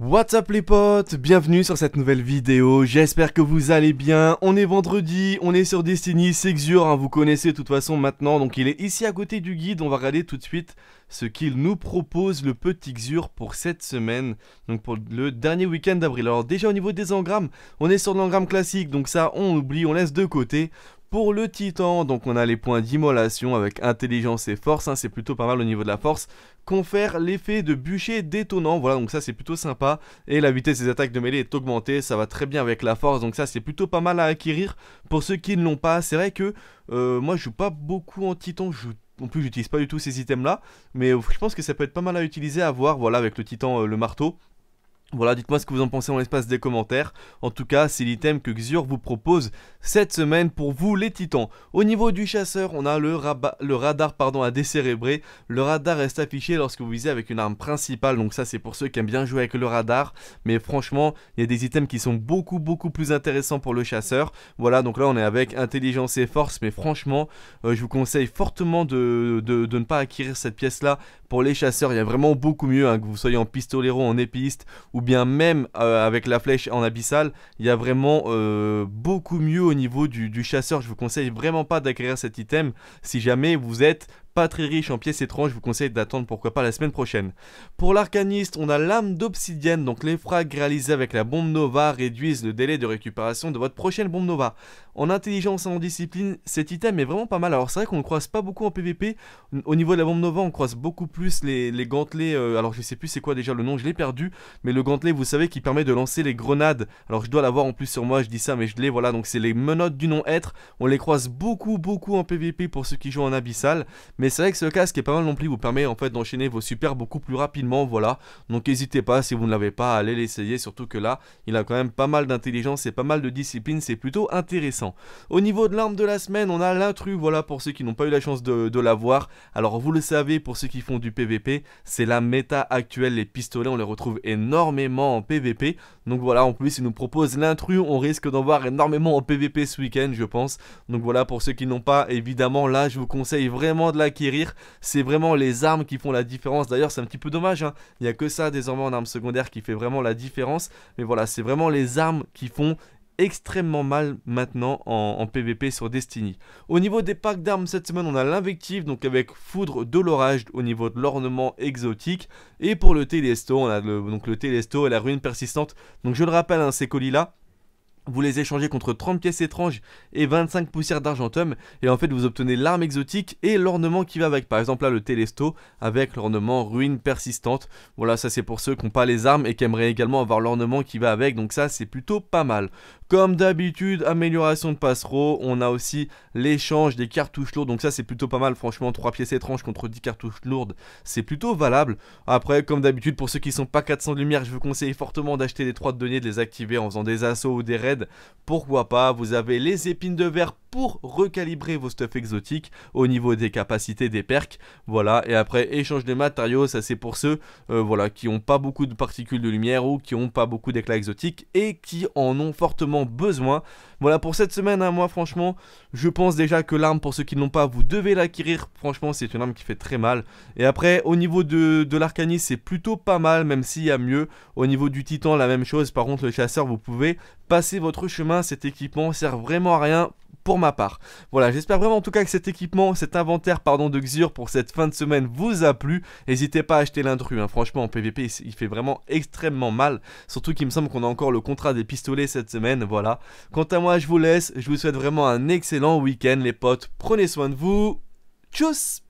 What's up les potes, bienvenue sur cette nouvelle vidéo, j'espère que vous allez bien, on est vendredi, on est sur Destiny, c'est Xur, hein, vous connaissez de toute façon maintenant, donc il est ici à côté du guide, on va regarder tout de suite ce qu'il nous propose le petit Xur pour cette semaine, donc pour le dernier week-end d'avril. Alors déjà au niveau des engrammes, on est sur l'engramme classique, donc ça on oublie, on laisse de côté. Pour le titan, donc on a les points d'immolation avec intelligence et force, hein. c'est plutôt pas mal au niveau de la force, confère l'effet de bûcher détonnant, voilà donc ça c'est plutôt sympa, et la vitesse des attaques de mêlée est augmentée, ça va très bien avec la force, donc ça c'est plutôt pas mal à acquérir pour ceux qui ne l'ont pas, c'est vrai que euh, moi je joue pas beaucoup en titan, en plus j'utilise pas du tout ces items là, mais euh, je pense que ça peut être pas mal à utiliser à voir, voilà avec le titan, euh, le marteau, voilà, dites-moi ce que vous en pensez en l'espace des commentaires. En tout cas, c'est l'item que Xur vous propose cette semaine pour vous les titans. Au niveau du chasseur, on a le, le radar pardon, à décérébrer. Le radar reste affiché lorsque vous visez avec une arme principale, donc ça c'est pour ceux qui aiment bien jouer avec le radar. Mais franchement, il y a des items qui sont beaucoup beaucoup plus intéressants pour le chasseur. Voilà, donc là on est avec intelligence et force, mais franchement, euh, je vous conseille fortement de, ne pas acquérir cette pièce-là. Pour les chasseurs, il y a vraiment beaucoup mieux, hein, que vous soyez en pistolero, en épiste ou bien même euh, avec la flèche en abyssal, il y a vraiment euh, beaucoup mieux au niveau du, du, chasseur. Je vous conseille vraiment pas d'acquérir cet item si jamais vous êtes très riche en pièces étranges, je vous conseille d'attendre pourquoi pas la semaine prochaine. Pour l'arcaniste, on a l'âme d'obsidienne, donc les frags réalisés avec la bombe Nova réduisent le délai de récupération de votre prochaine bombe Nova. En intelligence et en discipline, cet item est vraiment pas mal. Alors c'est vrai qu'on ne croise pas beaucoup en PvP. Au niveau de la bombe Nova, on croise beaucoup plus les, les gantelets. Euh, alors je sais plus c'est quoi déjà le nom, je l'ai perdu. Mais le gantelet, vous savez, qui permet de lancer les grenades. Alors je dois l'avoir en plus sur moi, je dis ça, mais je l'ai. Voilà, donc c'est les menottes du non-être. On les croise beaucoup, beaucoup en PvP pour ceux qui jouent en abyssal. Mais c'est vrai que ce casque est pas mal non plus, vous permet en fait d'enchaîner vos supers beaucoup plus rapidement, voilà. Donc n'hésitez pas, si vous ne l'avez pas, à aller l'essayer, surtout que là, il a quand même pas mal d'intelligence et pas mal de discipline, c'est plutôt intéressant. Au niveau de l'arme de la semaine, on a l'intrus, voilà, pour ceux qui n'ont pas eu la chance de, de l'avoir. Alors vous le savez, pour ceux qui font du PVP, c'est la méta actuelle, les pistolets, on les retrouve énormément en PVP. Donc voilà, en plus, il nous propose l'intrus, on risque d'en voir énormément en PVP ce week-end, je pense. Donc voilà, pour ceux qui n'ont pas, évidemment, là, je vous conseille vraiment de la c'est vraiment les armes qui font la différence. D'ailleurs, c'est un petit peu dommage. Hein. Il n'y a que ça désormais en armes secondaires qui fait vraiment la différence. Mais voilà, c'est vraiment les armes qui font extrêmement mal maintenant en, PvP sur Destiny. Au niveau des packs d'armes, cette semaine on a l'invective, donc avec foudre de l'orage au niveau de l'ornement exotique. Et pour le Télesto, on a le, donc le Télesto et la ruine persistante. Donc je le rappelle, hein, ces colis là, vous les échangez contre 30 pièces étranges et 25 poussières d'argentum et en fait vous obtenez l'arme exotique et l'ornement qui va avec. Par exemple là le Telesto avec l'ornement ruine persistante. Voilà ça c'est pour ceux qui n'ont pas les armes et qui aimeraient également avoir l'ornement qui va avec donc ça c'est plutôt pas mal. Comme d'habitude, amélioration de passereau, on a aussi l'échange des cartouches lourdes, donc ça c'est plutôt pas mal, franchement 3 pièces étranges contre 10 cartouches lourdes, c'est plutôt valable. Après, comme d'habitude, pour ceux qui sont pas 400 de lumière, je vous conseille fortement d'acheter les 3 de denier, de les activer en faisant des assauts ou des raids, pourquoi pas, vous avez les épines de verre pour recalibrer vos stuff exotiques au niveau des capacités des perks. Voilà, et après échange des matériaux, ça c'est pour ceux euh, voilà, qui n'ont pas beaucoup de particules de lumière ou qui n'ont pas beaucoup d'éclats exotiques et qui en ont fortement besoin. Voilà pour cette semaine, à hein, moi franchement, je pense déjà que l'arme, pour ceux qui ne l'ont pas, vous devez l'acquérir. Franchement, c'est une arme qui fait très mal. Et après, au niveau de, de l'arcanis, c'est plutôt pas mal, même s'il y a mieux. Au niveau du titan, la même chose. Par contre, le chasseur, vous pouvez passer votre chemin. Cet équipement sert vraiment à rien pour ma part. Voilà, j'espère vraiment en tout cas que cet équipement, cet inventaire pardon de Xur pour cette fin de semaine vous a plu. N'hésitez pas à acheter l'intrus, hein. franchement en PvP il fait vraiment extrêmement mal. Surtout qu'il me semble qu'on a encore le contrat des pistolets cette semaine, voilà. Quant à moi je vous laisse, je vous souhaite vraiment un excellent week-end les potes, prenez soin de vous, tchuss